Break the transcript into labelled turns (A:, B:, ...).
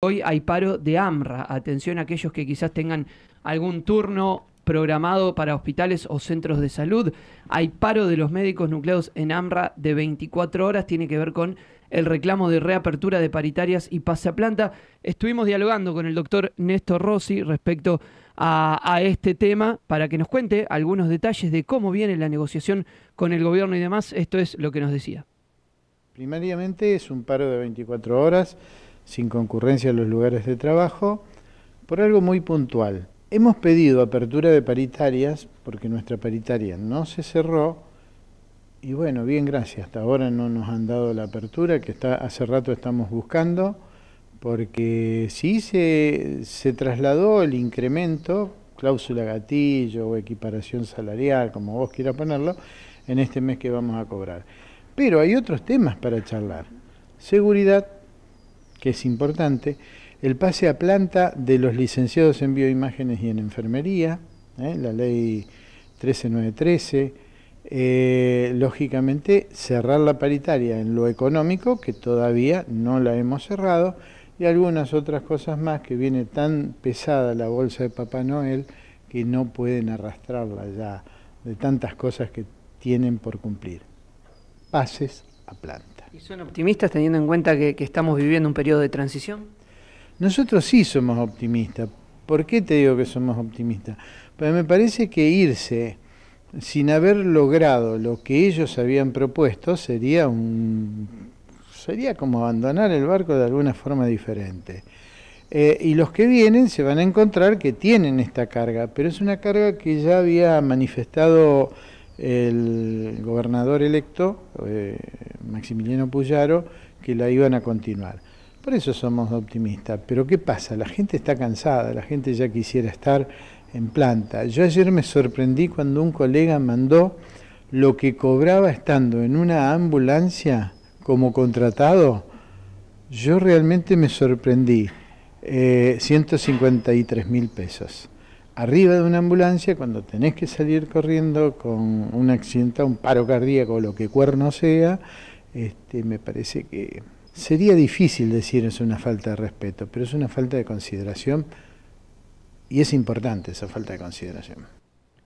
A: Hoy hay paro de AMRA. Atención a aquellos que quizás tengan algún turno programado para hospitales o centros de salud. Hay paro de los médicos nucleados en AMRA de 24 horas. Tiene que ver con el reclamo de reapertura de paritarias y pase a planta. Estuvimos dialogando con el doctor Néstor Rossi respecto a, a este tema para que nos cuente algunos detalles de cómo viene la negociación con el gobierno y demás. Esto es lo que nos decía.
B: Primariamente es un paro de 24 horas sin concurrencia a los lugares de trabajo, por algo muy puntual. Hemos pedido apertura de paritarias, porque nuestra paritaria no se cerró, y bueno, bien, gracias. Hasta ahora no nos han dado la apertura, que hace rato estamos buscando, porque sí se, se trasladó el incremento, cláusula gatillo o equiparación salarial, como vos quieras ponerlo, en este mes que vamos a cobrar. Pero hay otros temas para charlar. Seguridad, es importante, el pase a planta de los licenciados en bioimágenes y en enfermería, ¿eh? la ley 13913, eh, lógicamente cerrar la paritaria en lo económico, que todavía no la hemos cerrado, y algunas otras cosas más que viene tan pesada la bolsa de Papá Noel que no pueden arrastrarla ya de tantas cosas que tienen por cumplir. Pases
A: a planta. ¿Y son optimistas teniendo en cuenta que, estamos viviendo un periodo de transición?
B: Nosotros sí somos optimistas. ¿Por qué te digo que somos optimistas? Porque me parece que irse sin haber logrado lo que ellos habían propuesto sería un sería como abandonar el barco de alguna forma diferente. Eh, y los que vienen se van a encontrar que tienen esta carga, pero es una carga que ya había manifestado el gobernador electo, eh, Maximiliano Puyaro, que la iban a continuar. Por eso somos optimistas. Pero ¿qué pasa? La gente está cansada, la gente ya quisiera estar en planta. Yo ayer me sorprendí cuando un colega mandó lo que cobraba estando en una ambulancia como contratado. Yo realmente me sorprendí. 153 eh, mil pesos arriba de una ambulancia cuando tenés que salir corriendo con un accidente, un paro cardíaco o lo que cuerno sea, este, me parece que sería difícil decir es una falta de respeto, pero es una falta de consideración y es importante esa falta de consideración.